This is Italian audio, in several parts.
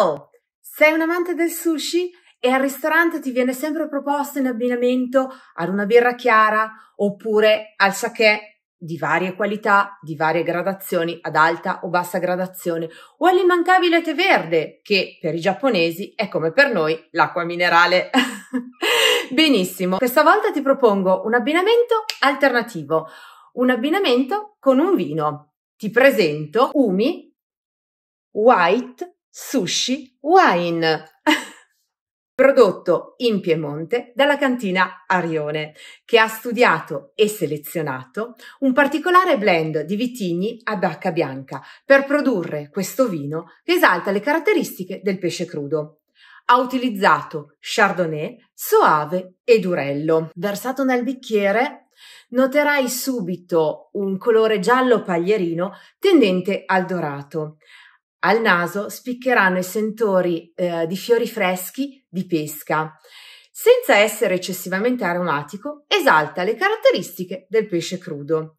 Ciao! Sei un amante del sushi? E al ristorante ti viene sempre proposto in abbinamento ad una birra chiara oppure al sake di varie qualità, di varie gradazioni, ad alta o bassa gradazione, o all'immancabile tè verde, che per i giapponesi è come per noi l'acqua minerale. Benissimo, questa volta ti propongo un abbinamento alternativo, un abbinamento con un vino. Ti presento Umi White Sushi Wine, prodotto in Piemonte dalla cantina Arione, che ha studiato e selezionato un particolare blend di vitigni a bacca bianca per produrre questo vino che esalta le caratteristiche del pesce crudo. Ha utilizzato Chardonnay, Soave e Durello. Versato nel bicchiere, noterai subito un colore giallo paglierino tendente al dorato al naso spiccheranno i sentori eh, di fiori freschi di pesca. Senza essere eccessivamente aromatico, esalta le caratteristiche del pesce crudo.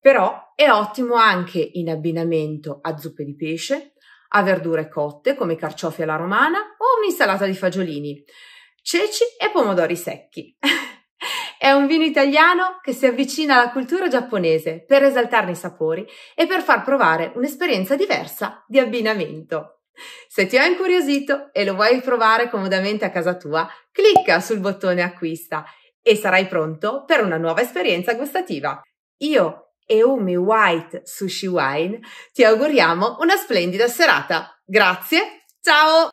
Però è ottimo anche in abbinamento a zuppe di pesce, a verdure cotte come carciofi alla romana o un'insalata di fagiolini, ceci e pomodori secchi. È un vino italiano che si avvicina alla cultura giapponese per esaltarne i sapori e per far provare un'esperienza diversa di abbinamento. Se ti ho incuriosito e lo vuoi provare comodamente a casa tua, clicca sul bottone acquista e sarai pronto per una nuova esperienza gustativa. Io e Umi White Sushi Wine ti auguriamo una splendida serata. Grazie, ciao!